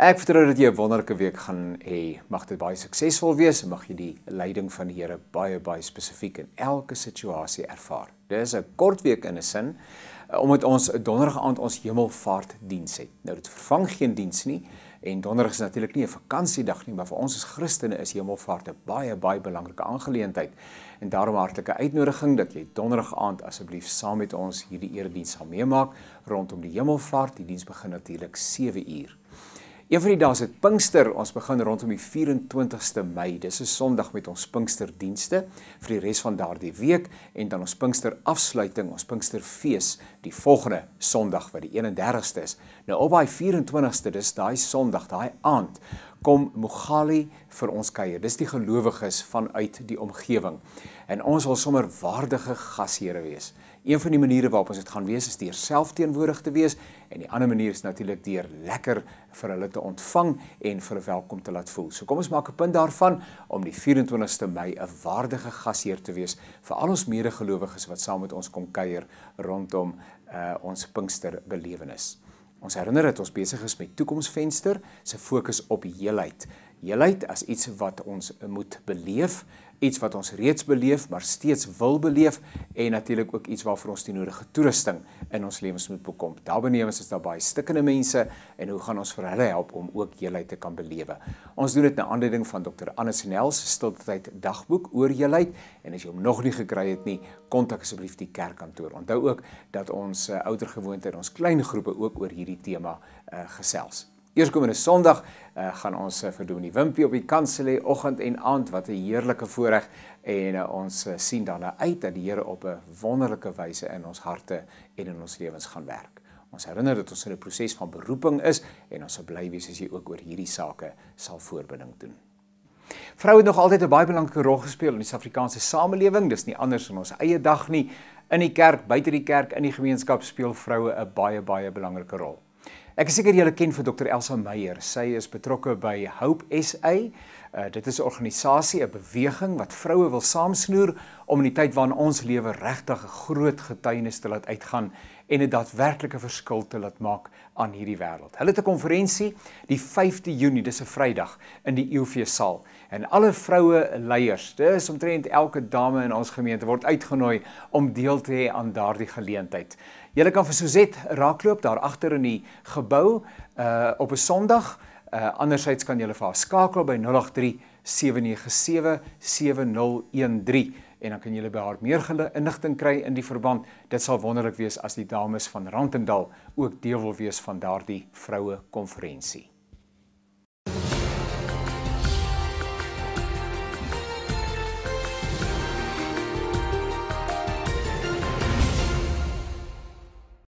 Ek vertrou dat jy 'n wonderlike week gaan hê. Mag dit baie suksesvol wees en mag jy die leiding van die Here baie baie spesifiek in elke situasie ervaar. Dis 'n kort week in 'n sin eh, omdat ons donderdag aand ons hemelvaart diens het. Nou dit vervang geen diens nie en donderdag is natuurlik nie 'n vakansiedag nie, maar vir ons as Christene is hemelvaart 'n baie baie belangrike aangeleentheid. En daarom hartlike uitnodiging dat jy donderdag aand asseblief saam met ons hierdie erediens sal meemaak rondom die hemelvaart. Die diens begin natuurlik 7:00. Een van die dae is dit Pinkster. Ons begin rondom die 24ste Mei. Dis 'n Sondag met ons Pinksterdienste vir die res van daardie week en dan ons Pinkster afsluiting, ons Pinksterfees die volgende Sondag wat die 31ste is. Nou op daai 24ste, dis daai Sondag, daai aand kom Mogali vir ons kuier. Dis die gelowiges vanuit die omgewing. En ons wil sommer waardige gasheere wees. Een van die maniere waarop ons dit gaan wees is deur self teenwoordig te wees en die ander manier is natuurlik deur lekker vir hulle te ontvang en vir welkom te laat voel. So kom ons maak 'n punt daarvan om die 24ste Mei 'n waardige gasheer te wees vir al ons medegelowiges wat saam met ons kom kuier rondom uh, ons Pinkster belewenis. Ons herinner dat ons besig is met toekomsvenster se fokus op heelheid heelheid as iets wat ons moet beleef, iets wat ons reeds beleef maar steeds wil beleef en natuurlik ook iets waarvoor ons die nodige toerusting in ons lewens moet bekom. Daarbenewens is daar baie stikkende mense en hoe gaan ons vir hulle help om ook heelheid te kan belewe? Ons doen dit na aanleiding van Dr. Annes Nels se stiltetyd dagboek oor heelheid en as jy hom nog nie gekry het nie, kontak asseblief die kerkkantoor. Onthou ook dat ons eh, ouer gewoonte in ons klein groepe ook oor hierdie tema uh, eh, gesels. Eerskomende Sondag uh, gaan ons uh, vir Dominee Wimpie op die kantoor lê oggend en aand. Wat 'n heerlike voorreg en uh, ons uh, sien dan uit dat die Here op 'n wonderlike wyse in ons harte en in ons lewens gaan werk. Ons herinner dat ons in 'n proses van beroeping is en ons sal bly wees as jy ook oor hierdie sake sal voorbinding doen. Vroue het nog altyd 'n baie belangrike rol gespeel in die Suid-Afrikaanse samelewing. Dis nie anders in ons eie dag nie. In die kerk, buite die kerk, in die gemeenskap speel vroue 'n baie baie belangrike rol. Ek is seker julle ken vir Dr Elsa Meyer. Sy is betrokke by Hope SA. Uh, dit is 'n organisasie, 'n beweging wat vroue wil saamsnoer om in die tyd waarin ons lewe regtig 'n groot getuienis te laat uitgaan en 'n daadwerklike verskil te laat maak aan hierdie wêreld. Hulle het 'n konferensie die 5de Junie, dis 'n Vrydag, in die e UV-saal. En alle vroue leiers, dis omtrent elke dame in ons gemeente word uitgenooi om deel te hê aan daardie geleentheid. Jy kan vir Suzette raakloop daar agter in die gebou uh op 'n Sondag. Uh eh, andersheids kan jy hulle vir haar skakel by 083 797 7013 en dan kan julle by haar meer inligting kry in die verband. Dit sal wonderlik wees as die dames van Randendal ook deel wil wees van daardie vroue konferensie.